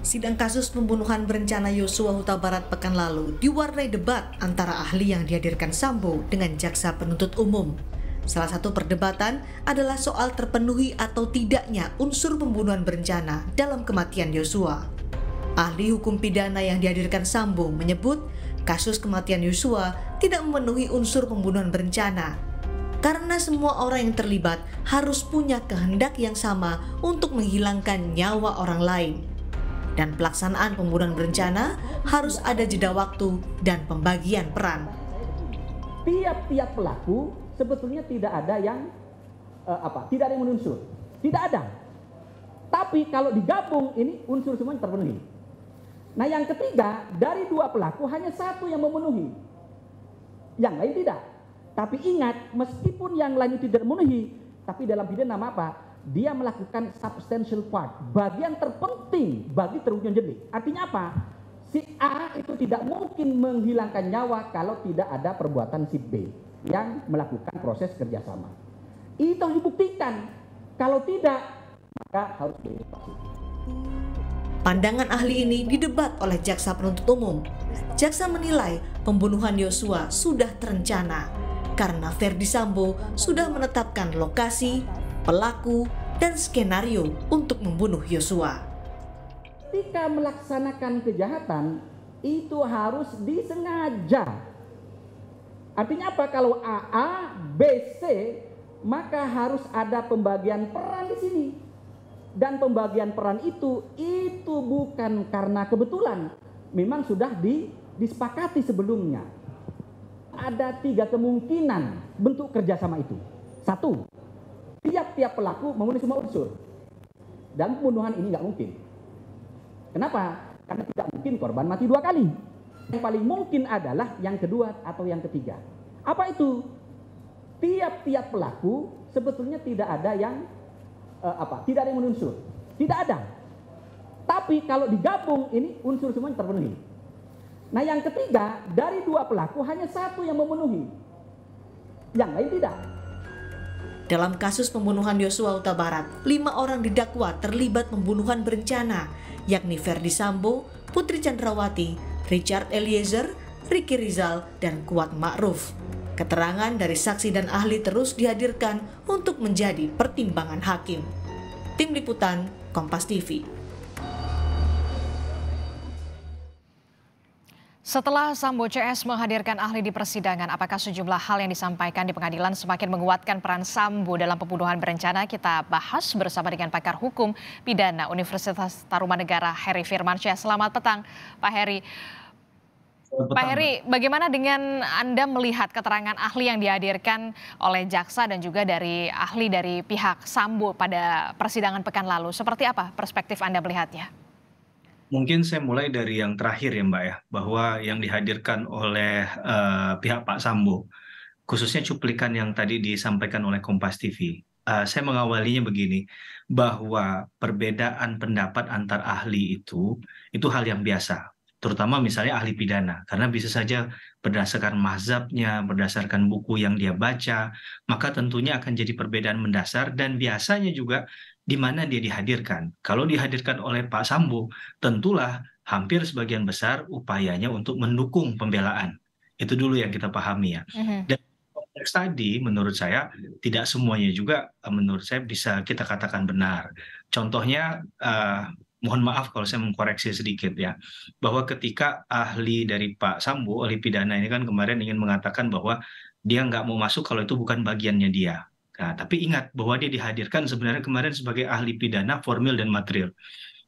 Sidang kasus pembunuhan berencana Yosua Huta Barat pekan lalu diwarnai debat antara ahli yang dihadirkan Sambo dengan jaksa penuntut umum. Salah satu perdebatan adalah soal terpenuhi atau tidaknya unsur pembunuhan berencana dalam kematian Yosua. Ahli hukum pidana yang dihadirkan Sambo menyebut kasus kematian Yosua tidak memenuhi unsur pembunuhan berencana karena semua orang yang terlibat harus punya kehendak yang sama untuk menghilangkan nyawa orang lain dan pelaksanaan pembunuhan berencana harus ada jeda waktu dan pembagian peran. Tiap-tiap pelaku sebetulnya tidak ada yang uh, apa? Tidak ada yang menunsur. Tidak ada. Tapi kalau digabung ini unsur semua terpenuhi. Nah yang ketiga dari dua pelaku hanya satu yang memenuhi. Yang lain tidak. Tapi ingat meskipun yang lain tidak memenuhi. Tapi dalam pidana nama apa? dia melakukan substantial part, bagian terpenting bagi terwujudnya jadi Artinya apa? Si A itu tidak mungkin menghilangkan nyawa kalau tidak ada perbuatan si B yang melakukan proses kerjasama. Itu harus dibuktikan. Kalau tidak, maka harus diinvestigasi. Pandangan ahli ini didebat oleh jaksa penuntut umum. Jaksa menilai pembunuhan Yosua sudah terencana karena Verdi Sambo sudah menetapkan lokasi pelaku, dan skenario untuk membunuh Yosua. Ketika melaksanakan kejahatan, itu harus disengaja. Artinya apa? Kalau A A B C maka harus ada pembagian peran di sini. Dan pembagian peran itu, itu bukan karena kebetulan. Memang sudah di, disepakati sebelumnya. Ada tiga kemungkinan bentuk kerjasama itu. Satu, tiap-tiap pelaku memenuhi semua unsur. Dan pembunuhan ini nggak mungkin. Kenapa? Karena tidak mungkin korban mati dua kali. Yang paling mungkin adalah yang kedua atau yang ketiga. Apa itu? Tiap-tiap pelaku sebetulnya tidak ada yang uh, apa? Tidak ada yang menunsur. Tidak ada. Tapi kalau digabung ini unsur semuanya terpenuhi. Nah yang ketiga dari dua pelaku hanya satu yang memenuhi. Yang lain tidak. Dalam kasus pembunuhan Yosua Huta Barat, lima orang didakwa terlibat pembunuhan berencana, yakni Ferdi Sambo, Putri Chandrawati, Richard Eliezer, Ricky Rizal, dan Kuat Ma'ruf. Keterangan dari saksi dan ahli terus dihadirkan untuk menjadi pertimbangan hakim. Tim Liputan, Kompas TV. Setelah Sambo CS menghadirkan ahli di persidangan, apakah sejumlah hal yang disampaikan di pengadilan semakin menguatkan peran Sambo dalam pembunuhan berencana? Kita bahas bersama dengan pakar hukum pidana Universitas Tarumanegara, Heri Firmansyah. Selamat petang, Pak Heri. Petang. Pak Heri, bagaimana dengan Anda melihat keterangan ahli yang dihadirkan oleh jaksa dan juga dari ahli dari pihak Sambo pada persidangan pekan lalu? Seperti apa perspektif Anda melihatnya? Mungkin saya mulai dari yang terakhir ya Mbak ya, bahwa yang dihadirkan oleh uh, pihak Pak Sambo, khususnya cuplikan yang tadi disampaikan oleh Kompas TV. Uh, eh, saya mengawalinya begini, bahwa perbedaan pendapat antar ahli itu, itu hal yang biasa. Terutama misalnya ahli pidana, karena bisa saja berdasarkan mazhabnya, berdasarkan buku yang dia baca, maka tentunya akan jadi perbedaan mendasar dan biasanya juga di mana dia dihadirkan. Kalau dihadirkan oleh Pak Sambo, tentulah hampir sebagian besar upayanya untuk mendukung pembelaan. Itu dulu yang kita pahami ya. Mm-hmm. Dan konteks tadi menurut saya tidak semuanya juga eh, menurut saya bisa kita katakan benar. Contohnya uh, mohon maaf kalau saya mengkoreksi sedikit ya bahwa ketika ahli dari Pak Sambo ahli pidana ini kan kemarin ingin mengatakan bahwa dia nggak mau masuk kalau itu bukan bagiannya dia Nah, tapi ingat bahwa dia dihadirkan sebenarnya kemarin sebagai ahli pidana formil dan material.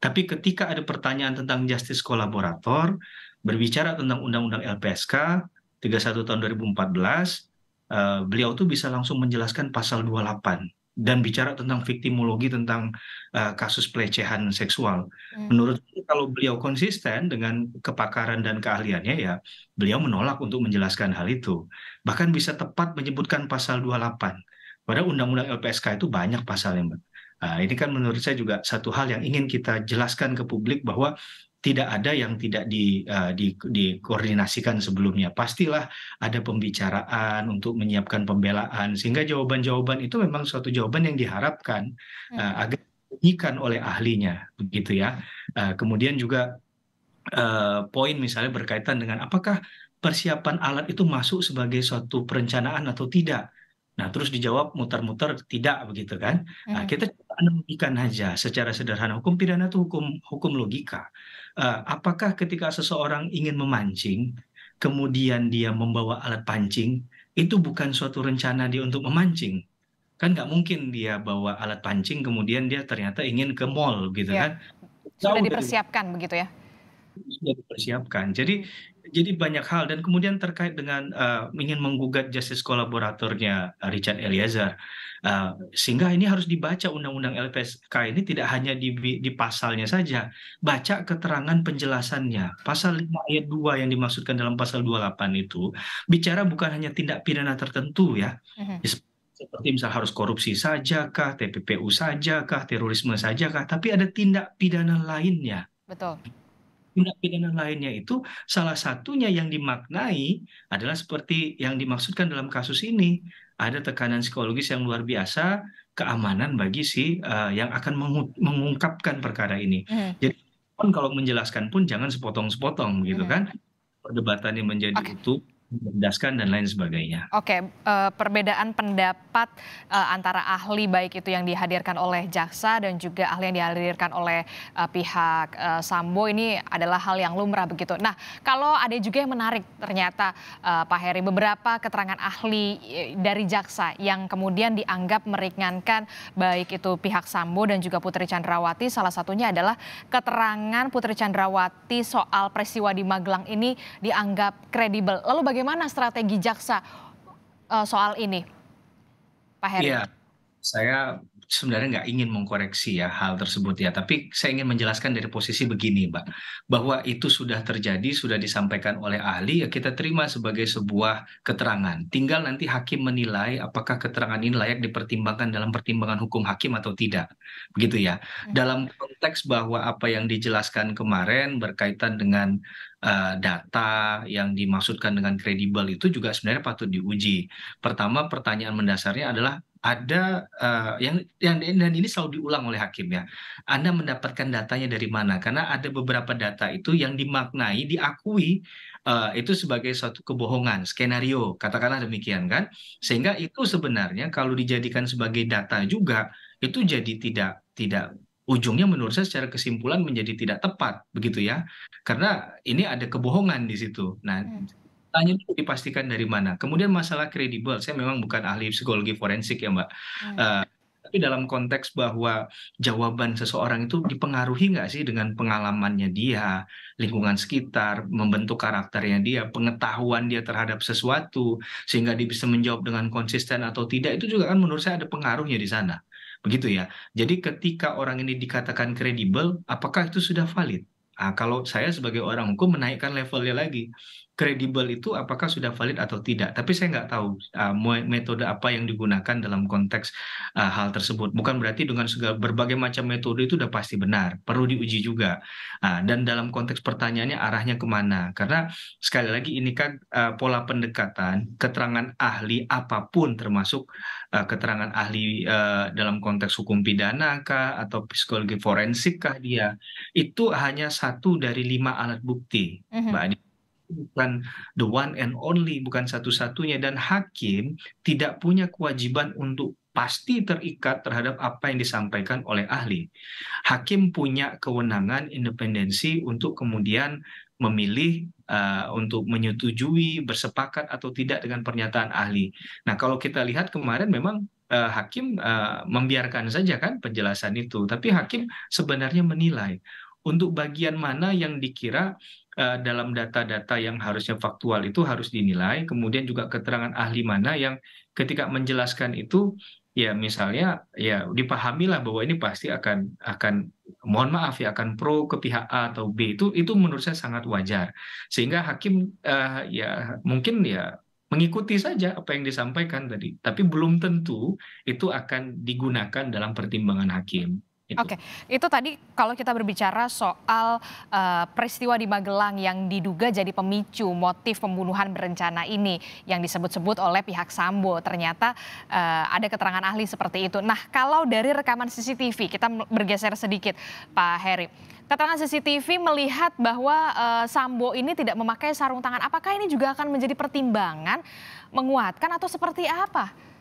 Tapi ketika ada pertanyaan tentang justice kolaborator, berbicara tentang Undang-Undang LPSK 31 tahun 2014, eh, beliau tuh bisa langsung menjelaskan pasal 28 dan bicara tentang victimologi tentang eh, kasus pelecehan seksual. Hmm. Menurut kalau beliau konsisten dengan kepakaran dan keahliannya ya, beliau menolak untuk menjelaskan hal itu. Bahkan bisa tepat menyebutkan pasal 28 Padahal undang-undang LPSK itu banyak pasalnya, Mbak. Nah, ini kan menurut saya juga satu hal yang ingin kita jelaskan ke publik bahwa tidak ada yang tidak di, uh, di, dikoordinasikan sebelumnya. Pastilah ada pembicaraan untuk menyiapkan pembelaan, sehingga jawaban-jawaban itu memang suatu jawaban yang diharapkan uh, agar dibunyikan oleh ahlinya, begitu ya. Uh, kemudian juga uh, poin misalnya berkaitan dengan apakah persiapan alat itu masuk sebagai suatu perencanaan atau tidak Nah, terus dijawab mutar-mutar tidak begitu kan? Nah, hmm. Nah, kita analogikan saja secara sederhana hukum pidana itu hukum hukum logika. Uh, apakah ketika seseorang ingin memancing, kemudian dia membawa alat pancing, itu bukan suatu rencana dia untuk memancing? Kan nggak mungkin dia bawa alat pancing kemudian dia ternyata ingin ke mall gitu ya. kan? Sudah dipersiapkan dari, begitu ya? Sudah dipersiapkan. Jadi jadi banyak hal dan kemudian terkait dengan uh, ingin menggugat justice kolaboratornya eh, Richard Eliezer uh, sehingga ini harus dibaca undang-undang LPSK ini tidak hanya di, di pasalnya saja baca keterangan penjelasannya pasal 5 ayat 2 yang dimaksudkan dalam pasal 28 itu bicara bukan hanya tindak pidana tertentu ya uh mm-hmm. -huh seperti misal harus korupsi saja sajakah, TPPU sajakah, terorisme saja sajakah, tapi ada tindak pidana lainnya. Betul tindak pidana lainnya itu salah satunya yang dimaknai adalah seperti yang dimaksudkan dalam kasus ini ada tekanan psikologis yang luar biasa keamanan bagi si uh, yang akan mengungkapkan perkara ini. Hmm. Jadi pun kalau menjelaskan pun jangan sepotong-sepotong gitu hmm. kan perdebatannya menjadi okay. utuh berdasarkan dan lain sebagainya. Oke, eh, perbedaan pendapat eh, antara ahli baik itu yang dihadirkan oleh jaksa dan juga ahli yang dihadirkan oleh eh, pihak Sambo ini adalah hal yang lumrah begitu. Nah, kalau ada juga yang menarik ternyata Pak Heri beberapa keterangan ahli dari jaksa yang kemudian dianggap meringankan baik itu pihak Sambo dan juga Putri Chandrawati salah satunya adalah keterangan Putri Chandrawati soal peristiwa di Magelang ini dianggap kredibel. Lalu bagaimana bagaimana strategi jaksa uh, soal ini, Pak Heri? Iya, saya sebenarnya nggak ingin mengkoreksi ya hal tersebut ya, tapi saya ingin menjelaskan dari posisi begini, Mbak, bahwa itu sudah terjadi, sudah disampaikan oleh ahli, ya kita terima sebagai sebuah keterangan. Tinggal nanti hakim menilai apakah keterangan ini layak dipertimbangkan dalam pertimbangan hukum hakim atau tidak, begitu ya. Hmm. Dalam konteks bahwa apa yang dijelaskan kemarin berkaitan dengan eh, data yang dimaksudkan dengan kredibel itu juga sebenarnya patut diuji. Pertama, pertanyaan mendasarnya adalah ada uh, yang yang dan ini selalu diulang oleh hakim ya. Anda mendapatkan datanya dari mana? Karena ada beberapa data itu yang dimaknai, diakui uh, itu sebagai suatu kebohongan, skenario, katakanlah demikian kan. Sehingga itu sebenarnya kalau dijadikan sebagai data juga itu jadi tidak tidak ujungnya menurut saya secara kesimpulan menjadi tidak tepat begitu ya karena ini ada kebohongan di situ nah hmm. Tanya itu dipastikan dari mana. Kemudian masalah kredibel, saya memang bukan ahli psikologi forensik ya Mbak. Hmm. Uh, tapi dalam konteks bahwa jawaban seseorang itu dipengaruhi nggak sih dengan pengalamannya dia, lingkungan sekitar, membentuk karakternya dia, pengetahuan dia terhadap sesuatu, sehingga dia bisa menjawab dengan konsisten atau tidak, itu juga kan menurut saya ada pengaruhnya di sana. Begitu ya. Jadi ketika orang ini dikatakan kredibel, apakah itu sudah valid? Nah, kalau saya sebagai orang hukum menaikkan levelnya lagi kredibel itu apakah sudah valid atau tidak. Tapi saya nggak tahu uh, metode apa yang digunakan dalam konteks uh, hal tersebut. Bukan berarti dengan segala berbagai macam metode itu sudah pasti benar. Perlu diuji juga. Uh, dan dalam konteks pertanyaannya arahnya kemana? Karena sekali lagi ini kan uh, pola pendekatan, keterangan ahli apapun termasuk uh, keterangan ahli uh, dalam konteks hukum pidana kah atau psikologi forensik kah dia itu hanya satu dari lima alat bukti, uh mhm. -huh. Mbak Adi bukan the one and only, bukan satu-satunya. Dan hakim tidak punya kewajiban untuk pasti terikat terhadap apa yang disampaikan oleh ahli. Hakim punya kewenangan independensi untuk kemudian memilih uh, untuk menyetujui bersepakat atau tidak dengan pernyataan ahli. Nah, kalau kita lihat kemarin memang uh, hakim uh, membiarkan saja kan penjelasan itu, tapi hakim sebenarnya menilai untuk bagian mana yang dikira Eh, dalam data-data yang harusnya faktual itu harus dinilai, kemudian juga keterangan ahli mana yang ketika menjelaskan itu ya misalnya ya dipahamilah bahwa ini pasti akan akan mohon maaf ya akan pro ke pihak A atau B itu itu menurut saya sangat wajar sehingga hakim uh, ya mungkin ya mengikuti saja apa yang disampaikan tadi tapi belum tentu itu akan digunakan dalam pertimbangan hakim Gitu. Oke, okay. itu tadi kalau kita berbicara soal uh, peristiwa di Magelang yang diduga jadi pemicu motif pembunuhan berencana ini yang disebut-sebut oleh pihak Sambo, ternyata uh, ada keterangan ahli seperti itu. Nah, kalau dari rekaman CCTV kita bergeser sedikit, Pak Heri, keterangan CCTV melihat bahwa uh, Sambo ini tidak memakai sarung tangan. Apakah ini juga akan menjadi pertimbangan menguatkan atau seperti apa?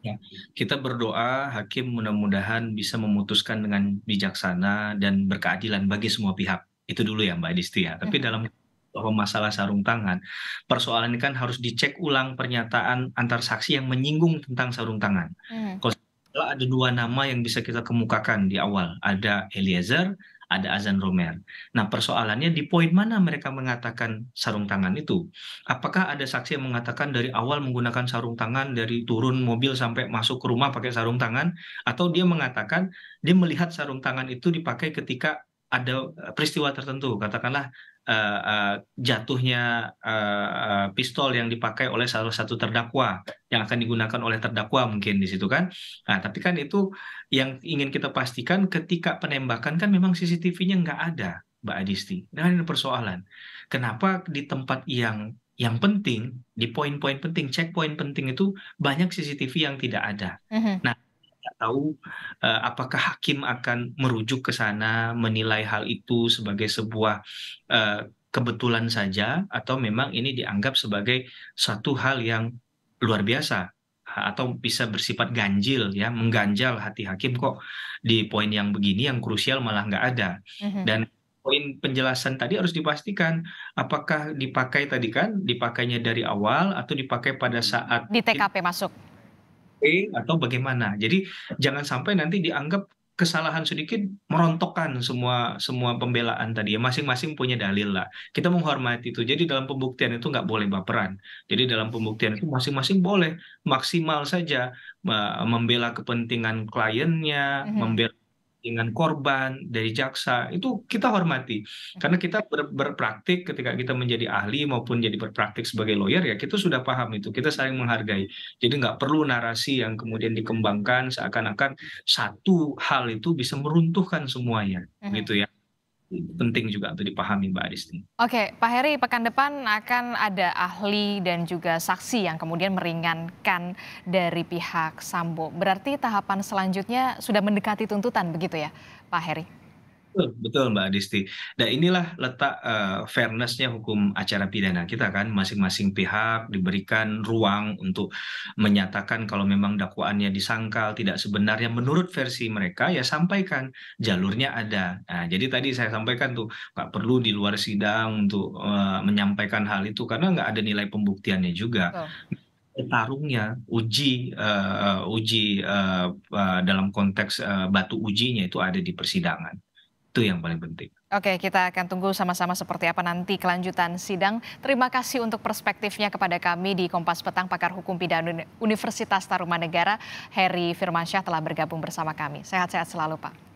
Ya, kita berdoa hakim mudah-mudahan bisa memutuskan dengan bijaksana dan berkeadilan bagi semua pihak. Itu dulu ya Mbak Disti ya. Tapi ya. dalam masalah sarung tangan, persoalan ini kan harus dicek ulang pernyataan antar saksi yang menyinggung tentang sarung tangan. Hmm. Kalau ada dua nama yang bisa kita kemukakan di awal, ada Eliezer, ada azan romer. Nah, persoalannya di poin mana mereka mengatakan sarung tangan itu? Apakah ada saksi yang mengatakan dari awal menggunakan sarung tangan dari turun mobil sampai masuk ke rumah pakai sarung tangan atau dia mengatakan dia melihat sarung tangan itu dipakai ketika ada eh, peristiwa tertentu, katakanlah uh, uh, jatuhnya uh, uh, pistol yang dipakai oleh salah satu terdakwa yang akan digunakan oleh terdakwa mungkin di situ kan. Nah, tapi kan itu yang ingin kita pastikan ketika penembakan kan memang CCTV-nya nggak ada, Mbak Adisti. Nah, ini persoalan. Kenapa di tempat yang yang penting di poin-poin penting, checkpoint penting itu banyak CCTV yang tidak ada. Uh mm-hmm. -huh. Nah, tahu uh, apakah hakim akan merujuk ke sana menilai hal itu sebagai sebuah uh, kebetulan saja atau memang ini dianggap sebagai satu hal yang luar biasa atau bisa bersifat ganjil ya mengganjal hati hakim kok di poin yang begini yang krusial malah nggak ada mm-hmm. dan poin penjelasan tadi harus dipastikan apakah dipakai tadi kan dipakainya dari awal atau dipakai pada saat di TKP masuk atau bagaimana. Jadi jangan sampai nanti dianggap kesalahan sedikit merontokkan semua semua pembelaan tadi ya, masing-masing punya dalil lah kita menghormati itu jadi dalam pembuktian itu nggak boleh baperan jadi dalam pembuktian itu masing-masing boleh maksimal saja membela kepentingan kliennya mm -hmm. membela dengan korban dari jaksa itu kita hormati hmm. karena kita ber, berpraktik ketika kita menjadi ahli maupun jadi berpraktik sebagai lawyer ya kita sudah paham itu kita saling menghargai jadi nggak perlu narasi yang kemudian dikembangkan seakan-akan satu hal itu bisa meruntuhkan semuanya hmm. gitu ya penting juga untuk dipahami Mbak Aristi. Oke, Pak Heri, pekan depan akan ada ahli dan juga saksi yang kemudian meringankan dari pihak Sambo. Berarti tahapan selanjutnya sudah mendekati tuntutan begitu ya, Pak Heri? Betul, betul Mbak Adisti. Nah inilah letak uh, fairnessnya hukum acara pidana kita kan masing-masing pihak diberikan ruang untuk menyatakan kalau memang dakwaannya disangkal tidak sebenarnya menurut versi mereka ya sampaikan jalurnya ada. Nah, jadi tadi saya sampaikan tuh nggak perlu di luar sidang untuk uh, menyampaikan hal itu karena nggak ada nilai pembuktiannya juga. Oh tarungnya uji uh, uji uh, uh, dalam konteks uh, batu ujinya itu ada di persidangan. Itu yang paling penting. Oke, kita akan tunggu sama-sama seperti apa nanti kelanjutan sidang. Terima kasih untuk perspektifnya kepada kami di Kompas Petang pakar hukum pidana Universitas Tarumanegara, Heri Firmansyah telah bergabung bersama kami. Sehat-sehat selalu, Pak.